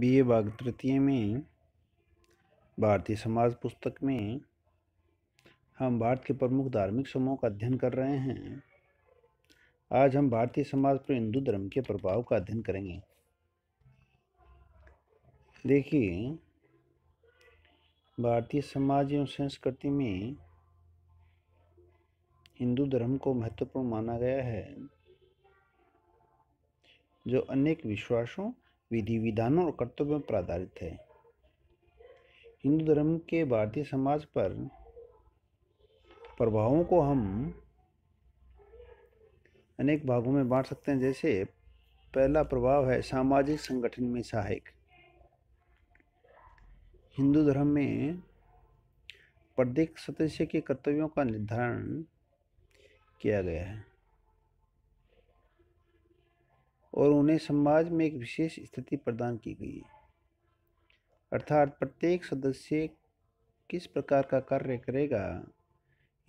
B भाग तृतीय में भारतीय समाज पुस्तक में हम भारत के प्रमुख धार्मिक समूहों का अध्ययन कर रहे हैं आज हम भारतीय समाज पर हिंदू धर्म के प्रभाव का अध्ययन करेंगे देखिए भारतीय समाज एवं संस्कृति में हिंदू धर्म को महत्वपूर्ण माना गया है जो अनेक विश्वासों विधि विधानों और कर्तव्यों पर आधारित है हिंदू धर्म के भारतीय समाज पर प्रभावों को हम अनेक भागों में बांट सकते हैं जैसे पहला प्रभाव है सामाजिक संगठन में सहायक हिंदू धर्म में प्रत्येक सदस्य के कर्तव्यों का निर्धारण किया गया है और उन्हें समाज में एक विशेष स्थिति प्रदान की गई है अर्थात प्रत्येक सदस्य किस प्रकार का कार्य करेगा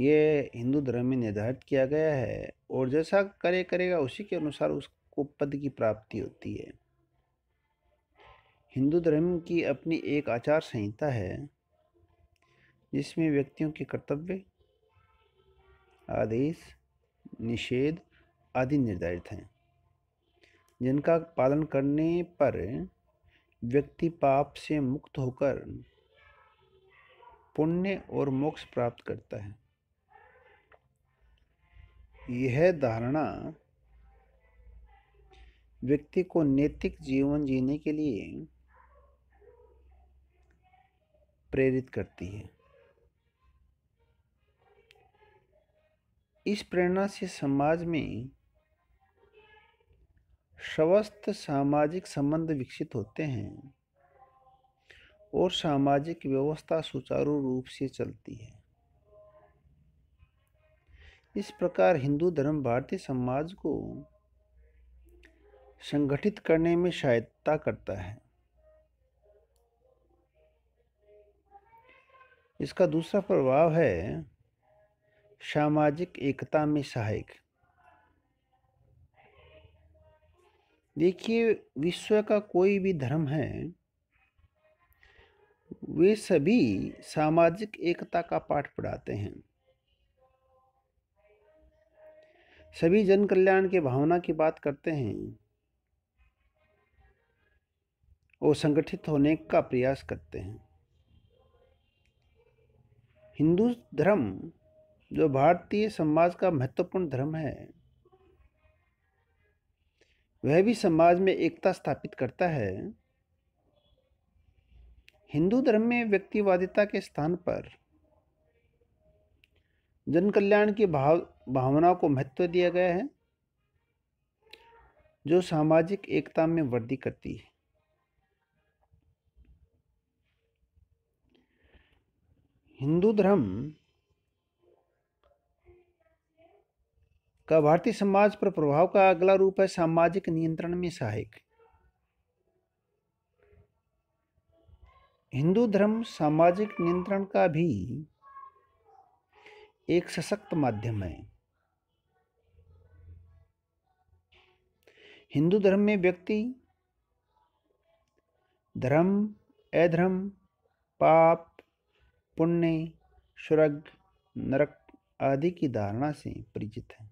यह हिंदू धर्म में निर्धारित किया गया है और जैसा कार्य करेगा उसी के अनुसार उसको पद की प्राप्ति होती है हिंदू धर्म की अपनी एक आचार संहिता है जिसमें व्यक्तियों के कर्तव्य आदेश निषेध आदि निर्धारित हैं जिनका पालन करने पर व्यक्ति पाप से मुक्त होकर पुण्य और मोक्ष प्राप्त करता है यह धारणा व्यक्ति को नैतिक जीवन जीने के लिए प्रेरित करती है इस प्रेरणा से समाज में स्वस्थ सामाजिक संबंध विकसित होते हैं और सामाजिक व्यवस्था सुचारू रूप से चलती है इस प्रकार हिंदू धर्म भारतीय समाज को संगठित करने में सहायता करता है इसका दूसरा प्रभाव है सामाजिक एकता में सहायक देखिए विश्व का कोई भी धर्म है वे सभी सामाजिक एकता का पाठ पढ़ाते हैं सभी जन कल्याण के भावना की बात करते हैं और संगठित होने का प्रयास करते हैं हिंदू धर्म जो भारतीय समाज का महत्वपूर्ण धर्म है वह भी समाज में एकता स्थापित करता है हिंदू धर्म में व्यक्तिवादिता के स्थान पर जन कल्याण की भाव भावना को महत्व दिया गया है जो सामाजिक एकता में वृद्धि करती है हिंदू धर्म का भारतीय समाज पर प्रभाव का अगला रूप है सामाजिक नियंत्रण में सहायक हिंदू धर्म सामाजिक नियंत्रण का भी एक सशक्त माध्यम है हिंदू धर्म में व्यक्ति धर्म अधर्म पाप पुण्य स्वर्ग नरक आदि की धारणा से परिचित है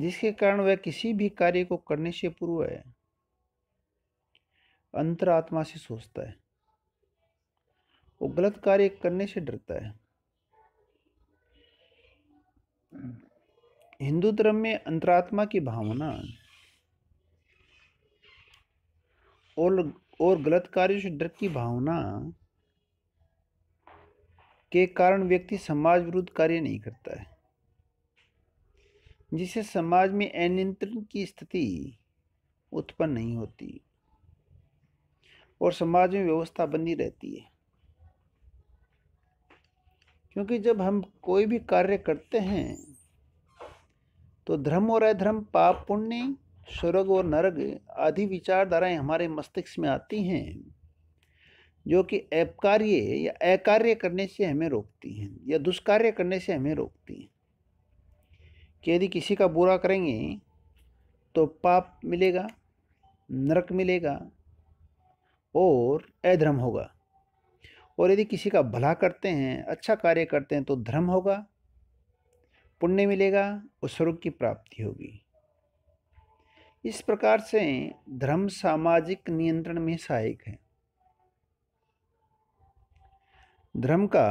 जिसके कारण वह किसी भी कार्य को करने से पूर्व है अंतरात्मा से सोचता है वो गलत कार्य करने से डरता है हिंदू धर्म में अंतरात्मा की भावना और और गलत कार्यों से डर की भावना के कारण व्यक्ति समाज विरुद्ध कार्य नहीं करता है जिससे समाज में अनियंत्रण की स्थिति उत्पन्न नहीं होती और समाज में व्यवस्था बनी रहती है क्योंकि जब हम कोई भी कार्य करते हैं तो धर्म और अधर्म पाप पुण्य स्वर्ग और नरक आदि विचारधाराएं हमारे मस्तिष्क में आती हैं जो कि अपकार्य या अकार्य करने से हमें रोकती हैं या दुष्कार्य करने से हमें रोकती हैं कि यदि किसी का बुरा करेंगे तो पाप मिलेगा नरक मिलेगा और अधर्म होगा और यदि किसी का भला करते हैं अच्छा कार्य करते हैं तो धर्म होगा पुण्य मिलेगा और स्वरूप की प्राप्ति होगी इस प्रकार से धर्म सामाजिक नियंत्रण में सहायक है धर्म का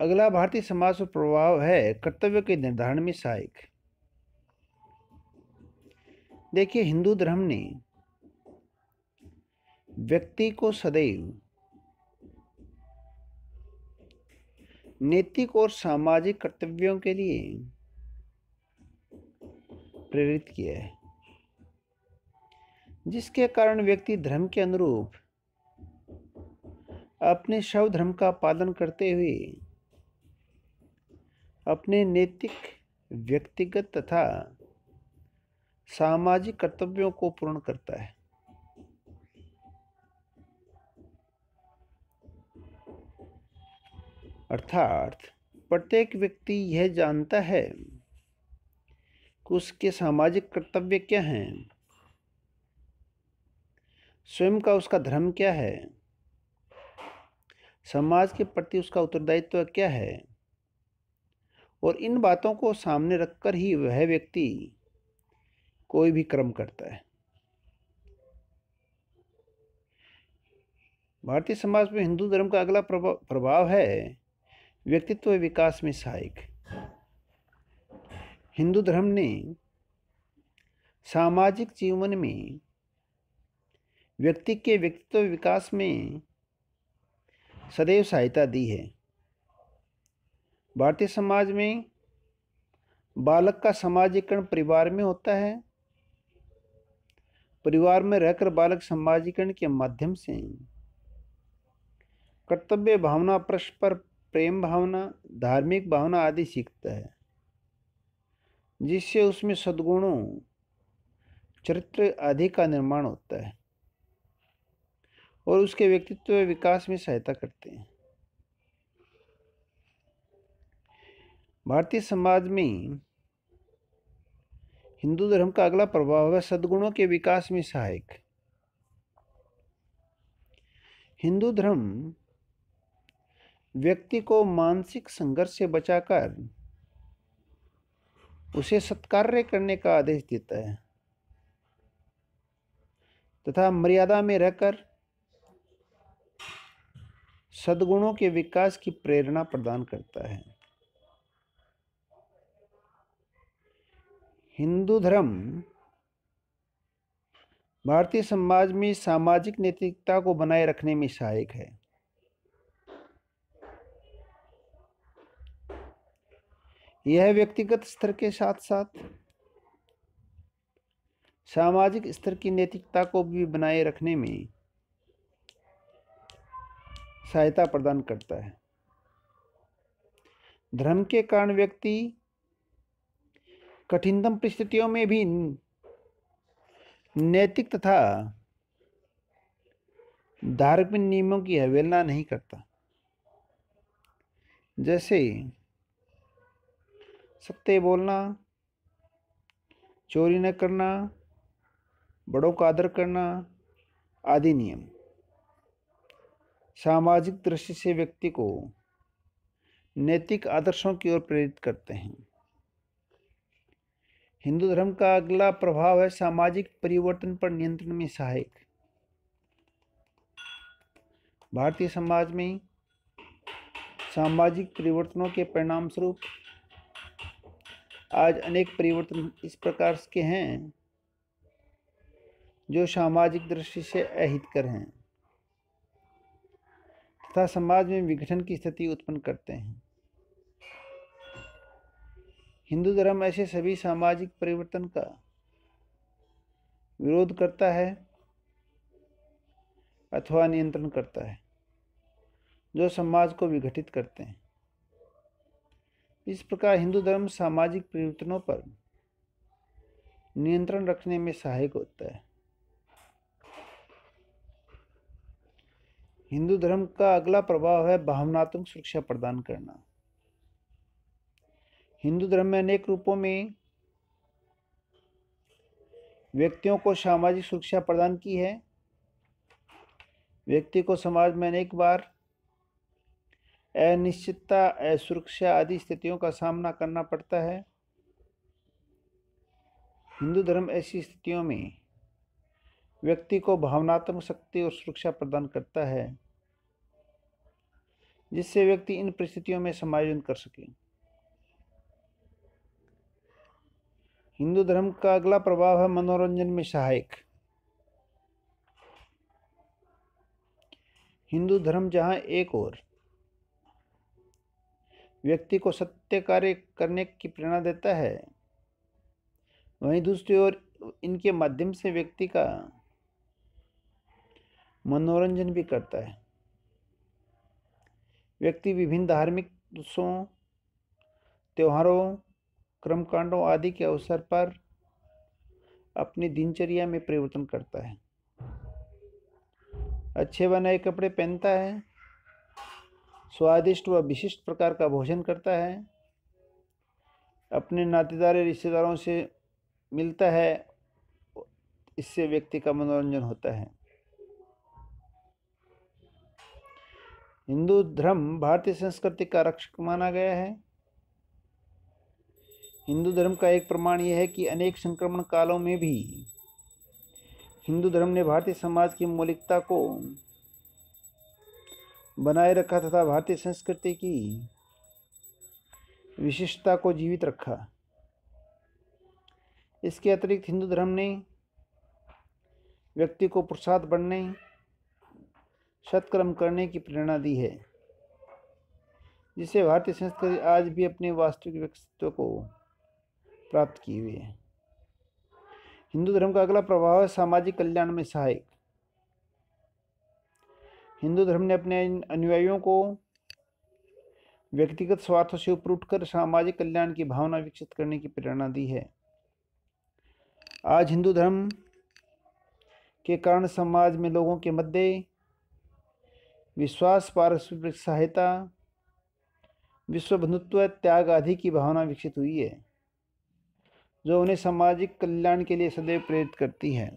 अगला भारतीय समाज पर प्रभाव है कर्तव्य के निर्धारण में सहायक देखिए हिंदू धर्म ने व्यक्ति को सदैव नैतिक और सामाजिक कर्तव्यों के लिए प्रेरित किया है जिसके कारण व्यक्ति धर्म के अनुरूप अपने शव धर्म का पालन करते हुए अपने नैतिक व्यक्तिगत तथा सामाजिक कर्तव्यों को पूर्ण करता है अर्थात प्रत्येक व्यक्ति यह जानता है कि उसके सामाजिक कर्तव्य क्या हैं स्वयं का उसका धर्म क्या है समाज के प्रति उसका उत्तरदायित्व क्या है और इन बातों को सामने रखकर ही वह व्यक्ति कोई भी कर्म करता है भारतीय समाज में हिंदू धर्म का अगला प्रभाव है व्यक्तित्व विकास में सहायक हिंदू धर्म ने सामाजिक जीवन में व्यक्ति के व्यक्तित्व विकास में सदैव सहायता दी है भारतीय समाज में बालक का समाजीकरण परिवार में होता है परिवार में रहकर बालक समाजीकरण के माध्यम से कर्तव्य भावना परस्पर प्रेम भावना धार्मिक भावना आदि सीखता है जिससे उसमें सद्गुणों चरित्र आदि का निर्माण होता है और उसके व्यक्तित्व विकास में सहायता करते हैं भारतीय समाज में हिंदू धर्म का अगला प्रभाव है सद्गुणों के विकास में सहायक हिंदू धर्म व्यक्ति को मानसिक संघर्ष से बचाकर उसे सत्कार्य करने का आदेश देता है तथा मर्यादा में रहकर सद्गुणों के विकास की प्रेरणा प्रदान करता है हिंदू धर्म भारतीय समाज में सामाजिक नैतिकता को बनाए रखने में सहायक है यह व्यक्तिगत स्तर के साथ साथ सामाजिक स्तर की नैतिकता को भी बनाए रखने में सहायता प्रदान करता है धर्म के कारण व्यक्ति कठिनतम परिस्थितियों में भी नैतिक तथा धार्मिक नियमों की अवहेलना नहीं करता जैसे सत्य बोलना चोरी न करना बड़ों का आदर करना आदि नियम सामाजिक दृष्टि से व्यक्ति को नैतिक आदर्शों की ओर प्रेरित करते हैं हिंदू धर्म का अगला प्रभाव है सामाजिक परिवर्तन पर नियंत्रण में सहायक भारतीय समाज में सामाजिक परिवर्तनों के परिणाम स्वरूप आज अनेक परिवर्तन इस प्रकार के हैं जो सामाजिक दृष्टि से अहितकर हैं तथा समाज में विघटन की स्थिति उत्पन्न करते हैं हिंदू धर्म ऐसे सभी सामाजिक परिवर्तन का विरोध करता है अथवा नियंत्रण करता है जो समाज को विघटित करते हैं इस प्रकार हिंदू धर्म सामाजिक परिवर्तनों पर नियंत्रण रखने में सहायक होता है हिंदू धर्म का अगला प्रभाव है भावनात्मक सुरक्षा प्रदान करना हिंदू धर्म में अनेक रूपों में व्यक्तियों को सामाजिक सुरक्षा प्रदान की है व्यक्ति को समाज में अनेक बार अनिश्चितता असुरक्षा आदि स्थितियों का सामना करना पड़ता है हिंदू धर्म ऐसी स्थितियों में व्यक्ति को भावनात्मक शक्ति और सुरक्षा प्रदान करता है जिससे व्यक्ति इन परिस्थितियों में समायोजन कर सके हिंदू धर्म का अगला प्रभाव है मनोरंजन में सहायक हिंदू धर्म जहां एक और व्यक्ति को सत्य कार्य करने की प्रेरणा देता है वहीं दूसरी ओर इनके माध्यम से व्यक्ति का मनोरंजन भी करता है व्यक्ति विभिन्न धार्मिक उत्सवों त्योहारों कर्मकांडों आदि के अवसर पर अपनी दिनचर्या में परिवर्तन करता है अच्छे व नए कपड़े पहनता है स्वादिष्ट व विशिष्ट प्रकार का भोजन करता है अपने नातेदार रिश्तेदारों से मिलता है इससे व्यक्ति का मनोरंजन होता है हिंदू धर्म भारतीय संस्कृति का रक्षक माना गया है हिंदू धर्म का एक प्रमाण यह है कि अनेक संक्रमण कालों में भी हिंदू धर्म ने भारतीय समाज की मौलिकता को बनाए रखा तथा भारतीय संस्कृति की विशिष्टता को जीवित रखा इसके अतिरिक्त हिंदू धर्म ने व्यक्ति को प्रसाद बढ़ने सत्कर्म करने की प्रेरणा दी है जिसे भारतीय संस्कृति आज भी अपने वास्तविक व्यक्तित्व को प्राप्त किए हुए हैं हिंदू धर्म का अगला प्रभाव है सामाजिक कल्याण में सहायक हिंदू धर्म ने अपने अनुयायियों को व्यक्तिगत स्वार्थों से ऊपर उठकर सामाजिक कल्याण की भावना विकसित करने की प्रेरणा दी है आज हिंदू धर्म के कारण समाज में लोगों के मध्य विश्वास पारस्परिक सहायता विश्व बंधुत्व त्याग आदि की भावना विकसित हुई है जो उन्हें सामाजिक कल्याण के लिए सदैव प्रेरित करती है